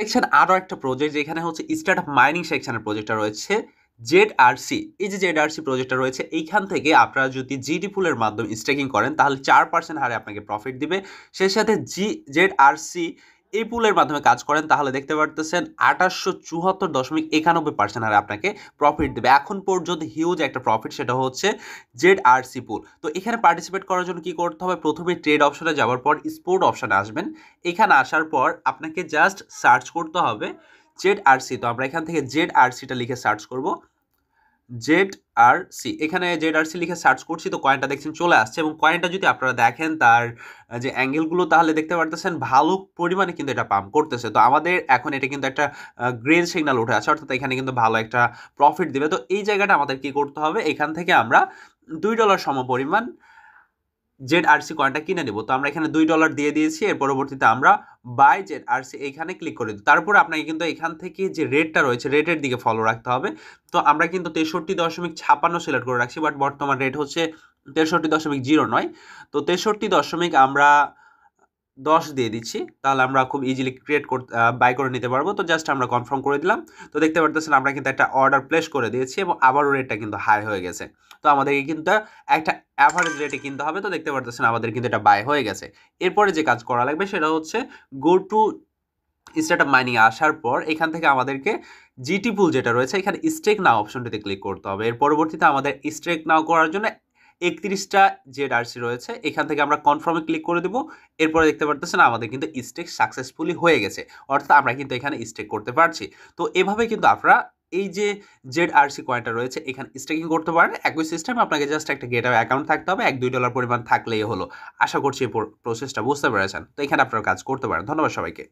section আরও একটা project যেখানে হচ্ছে স্টার্ট মাইনিং সেকশনের প্রজেক্টটা রয়েছে জেড আর সি এই যে জেড আর সি প্রজেক্টটা রয়েছে এইখান থেকে আপনারা যদি জিডি পুলের মাধ্যমে স্টেকিং করেন তাহলে চার পার্সেন্ট হারে আপনাকে প্রফিট দিবে সেই সাথে জি জেড আর সি এই পুলের মাধ্যমে কাজ করেন তাহলে দেখতে পারতেছেন আঠাশশো চুয়াত্তর দশমিক একানব্বই পার্সেন্ট হারে আপনাকে প্রফিট দেবে এখন পর্যন্ত হিউজ একটা প্রফিট সেটা হচ্ছে জেড আর সি পুল তো এখানে পার্টিসিপেট করার জন্য কি করতে হবে প্রথমে ট্রেড অপশনে যাওয়ার পর স্পোর্ট অপশনে আসবেন এখানে আসার পর আপনাকে জাস্ট সার্চ করতে হবে জেড আর সি তো আমরা এখান থেকে জেড আর সিটা লিখে সার্চ করব জেড আর সি এখানে জেড আর সি লিখে সার্চ করছি তো কয়েনটা দেখছেন চলে আসছে এবং কয়েনটা যদি আপনারা দেখেন তার যে অ্যাঙ্গেলগুলো তাহলে দেখতে পারতেছেন ভালো পরিমাণে কিন্তু এটা পাম্প করতেছে তো আমাদের এখন এটা কিন্তু একটা গ্রেন সিগনাল উঠে আছে অর্থাৎ এখানে কিন্তু ভালো একটা প্রফিট দেবে তো এই জায়গাটা আমাদের কি করতে হবে এখান থেকে আমরা দুই ডলার সমপরিমাণ জেড আরসি কয়েনটা কিনে নেব তো আমরা এখানে দুই ডলার দিয়ে দিয়েছি এর পরবর্তীতে আমরা বাই জেড আরসি এইখানে ক্লিক করে দিই তারপর আপনাকে কিন্তু এখান থেকে যে রেটটা রয়েছে রেটের দিকে ফলো রাখতে হবে তো আমরা কিন্তু তেষট্টি দশমিক ছাপান্ন সিলেক্ট করে রাখছি বাট বর্তমান রেট হচ্ছে তেষট্টি দশমিক জিরো নয় তো তেষট্টি দশমিক আমরা দশ দিয়ে দিচ্ছি তাহলে আমরা খুব ইজিলি ক্রিয়েট করতে বাই করে নিতে পারবো তো জাস্ট আমরা কনফার্ম করে দিলাম তো দেখতে পারতেছেন আমরা কিন্তু একটা অর্ডার প্লেস করে দিয়েছি এবং আবারও রেটটা কিন্তু হাই হয়ে গেছে তো আমাদেরকে কিন্তু একটা অ্যাভারেজ রেটে কিনতে হবে তো দেখতে পারতেছেন আমাদের কিন্তু এটা বাই হয়ে গেছে এরপরে যে কাজ করা লাগবে সেটা হচ্ছে গো টু স্টার্ট মাইনিং আসার পর এখান থেকে আমাদেরকে জিটি পুল যেটা রয়েছে এখানে স্টেক নাও অপশনটিতে ক্লিক করতে হবে এর পরবর্তীতে আমাদের স্টেক নাও করার জন্য একত্রিশটা যে ডার্সি রয়েছে এখান থেকে আমরা কনফার্মে ক্লিক করে দেবো এরপরে দেখতে পারতেছেন আমাদের কিন্তু স্টেক সাকসেসফুলি হয়ে গেছে অর্থাৎ আমরা কিন্তু এখানে স্টেক করতে পারছি তো এভাবে কিন্তু আমরা এই যে জেড আর সি কয়েনটা রয়েছে এখানে স্টেকিং করতে পারেন একই সিস্টেম আপনাকে জাস্ট একটা গেট অ্যাকাউন্ট থাকতে হবে এক দুই ডলার পরিমাণ থাকলেই হলো আশা করছি এই প্রসেসটা বুঝতে পেরেছেন তো এখানে আপনারা কাজ করতে পারেন ধন্যবাদ সবাইকে